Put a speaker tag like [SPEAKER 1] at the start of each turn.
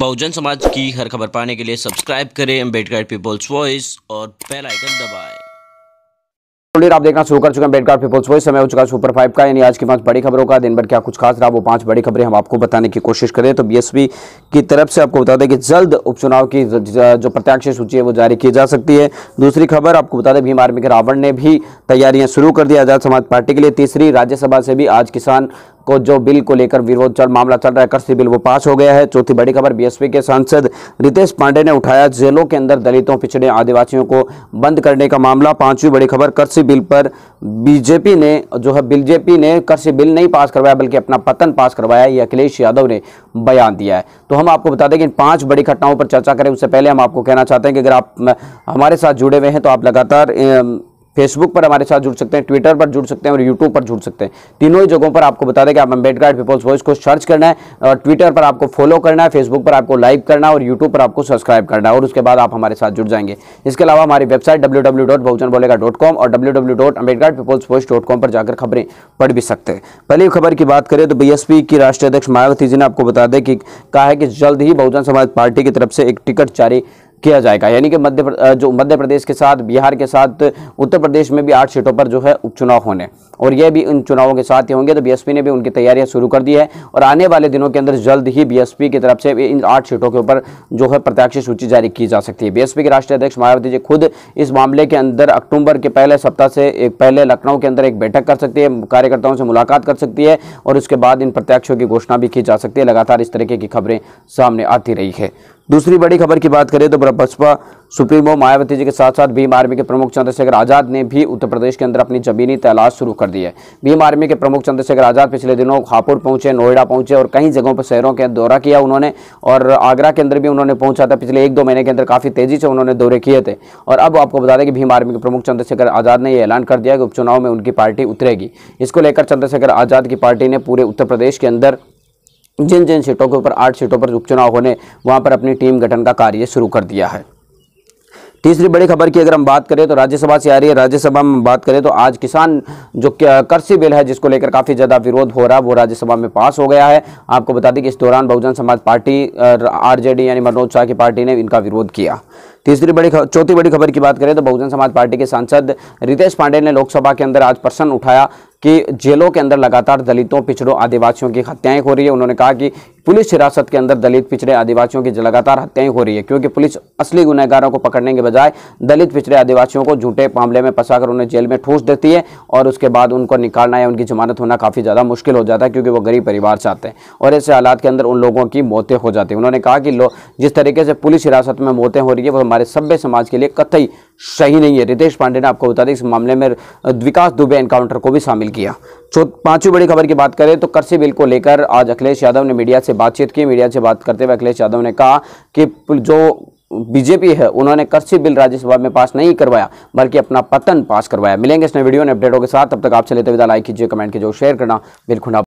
[SPEAKER 1] बहुजन समाज की हर खबर पाने के लिए सब्सक्राइब करें अम्बेडकर पीपल्स वॉइस और बेल आइकन दबाएं। आप देखना शुरू कर चुके हैं बेडगार्ड पीपल्स वॉइस समय हो चुका है सुपर फाइव का यानी आज की पांच बड़ी खबरों का दिन भर क्या कुछ खास रहा वो पांच बड़ी खबरें हम आपको बताने की कोशिश करें तो बीएसपी की तरफ से आपको बता दें कि जल्द उपचुनाव की जो प्रत्याशी सूची है वो जारी की जा सकती है दूसरी खबर आपको बता दें भीम आर्मी के रावण ने भी तैयारियां शुरू कर दी आजाद समाज पार्टी के लिए तीसरी राज्यसभा से भी आज किसान को जो बिल को लेकर विरोध चल मामला चल रहा है कृषि बिल वो पास हो गया है चौथी बड़ी खबर बीएसपी के सांसद रितेश पांडे ने उठाया जेलों के अंदर दलितों पिछड़े आदिवासियों को बंद करने का मामला पांचवी बड़ी खबर कृषि बिल पर बीजेपी ने जो है बीजेपी ने कृषि बिल नहीं पास करवाया बल्कि अपना पतन पास करवाया ये अखिलेश यादव ने बयान दिया है तो हम आपको बता दें कि इन पांच बड़ी घटनाओं पर चर्चा करें उससे पहले हम आपको कहना चाहते हैं कि अगर आप हमारे साथ जुड़े हुए हैं तो आप लगातार फेसबुक पर हमारे साथ जुड़ सकते हैं ट्विटर पर जुड़ सकते हैं और यूट्यूब पर जुड़ सकते हैं तीनों ही जगहों पर आपको बता दें कि आप अम्बेडकर पीपल्स वॉइस को सर्च करना है और ट्विटर पर आपको फॉलो करना है फेसबुक पर आपको लाइक करना है और यूट्यूब पर आपको सब्सक्राइब करना है और उसके बाद आप हमारे साथ जुड़ जाएंगे इसके अलावा हमारी website W W dot Bahujan Bolega dot com और W W dot peoples dot com पर जाकर खबरें पढ़ भी सकते हैं पहली खबर की बात करें तो बी की राष्ट्रीय अध्यक्ष मायावती जी ने आपको बता दें कि कहा है कि जल्द ही बहुजन समाज पार्टी की तरफ से एक टिकट जारी किया जाएगा यानी कि मध्य जो मध्य प्रदेश के साथ बिहार के साथ उत्तर प्रदेश में भी आठ सीटों पर जो है उपचुनाव होने और यह भी इन चुनावों के साथ ही होंगे तो बीएसपी ने भी उनकी तैयारियां शुरू कर दी है और आने वाले दिनों के अंदर जल्द ही बीएसपी की तरफ से इन आठ सीटों के ऊपर जो है प्रत्याशी सूची जारी की जा सकती है बीएसपी के राष्ट्रीय अध्यक्ष मायावती जी खुद इस मामले के अंदर अक्टूबर के पहले सप्ताह से एक पहले लखनऊ के अंदर एक बैठक कर सकती है कार्यकर्ताओं से मुलाकात कर सकती है और उसके बाद इन प्रत्याशियों की घोषणा भी की जा सकती है लगातार इस तरीके की खबरें सामने आती रही है दूसरी बड़ी खबर की बात करें तो बसपा सुप्रीमो मायावती जी के साथ साथ भीम आर्मी के प्रमुख चंद्रशेखर आजाद ने भी उत्तर प्रदेश के अंदर अपनी जमीनी तलाश शुरू कर दी है भीम आर्मी के प्रमुख चंद्रशेखर आजाद पिछले दिनों हापुर पहुंचे नोएडा पहुंचे और कई जगहों पर शहरों के दौरा किया उन्होंने और आगरा के अंदर भी उन्होंने पहुंचा था पिछले एक दो महीने के अंदर काफ़ी तेजी से उन्होंने दौरे किए थे और अब आपको बता दें कि भीम आर्मी के प्रमुख चंद्रशेखर आजाद ने यह ऐलान कर दिया कि उपचुनाव में उनकी पार्टी उतरेगी इसको लेकर चंद्रशेखर आजाद की पार्टी ने पूरे उत्तर प्रदेश के अंदर जिन जिन सीटों के ऊपर आठ सीटों पर उपचुनाव होने वहाँ पर अपनी टीम गठन का कार्य शुरू कर दिया है तीसरी बड़ी खबर की अगर हम बात करें तो राज्यसभा से आ रही है राज्यसभा में बात करें तो आज किसान जो कृषि बिल है जिसको लेकर काफ़ी ज़्यादा विरोध हो रहा है वो राज्यसभा में पास हो गया है आपको बता दें कि इस दौरान बहुजन समाज पार्टी आरजेडी यानी मनोज शाह की पार्टी ने इनका विरोध किया तीसरी बड़ी चौथी बड़ी खबर की बात करें तो बहुजन समाज पार्टी के सांसद रितेश पांडे ने लोकसभा के अंदर आज प्रश्न उठाया कि जेलों के अंदर लगातार दलितों पिछड़ों आदिवासियों की हत्याएं हो रही है उन्होंने कहा कि पुलिस हिरासत के अंदर दलित पिछड़े आदिवासियों की लगातार हत्याएं हो रही है क्योंकि पुलिस असली गुनहगारों को पकड़ने के बजाय दलित पिछड़े आदिवासियों को झूठे मामले में फंसाकर उन्हें जेल में ठूस देती है और उसके बाद उनको निकालना या उनकी जमानत होना काफ़ी ज़्यादा मुश्किल हो जाता है क्योंकि वो गरीब परिवार से आते हैं और ऐसे हालात के अंदर उन लोगों की मौतें हो जाती हैं उन्होंने कहा कि जिस तरीके से पुलिस हिरासत में मौतें हो रही है वो हमारे सभ्य समाज के लिए कतई सही नहीं है रितेश पांडे ने आपको बता दें इस मामले में विकास दुबे एनकाउंटर को भी शामिल किया पांचवी बड़ी खबर की बात करें तो कृषि बिल को लेकर आज अखिलेश यादव ने मीडिया से बातचीत की मीडिया से बात करते हुए अखिलेश यादव ने कहा कि जो बीजेपी है उन्होंने कृषि बिल राज्यसभा में पास नहीं करवाया बल्कि अपना पतन पास करवाया मिलेंगे इस नए वीडियो ने अपडेटों के साथ तब तक आप चले तो विदा लाइक कीजिए कमेंट कीजिए शेयर करना बिल्कुल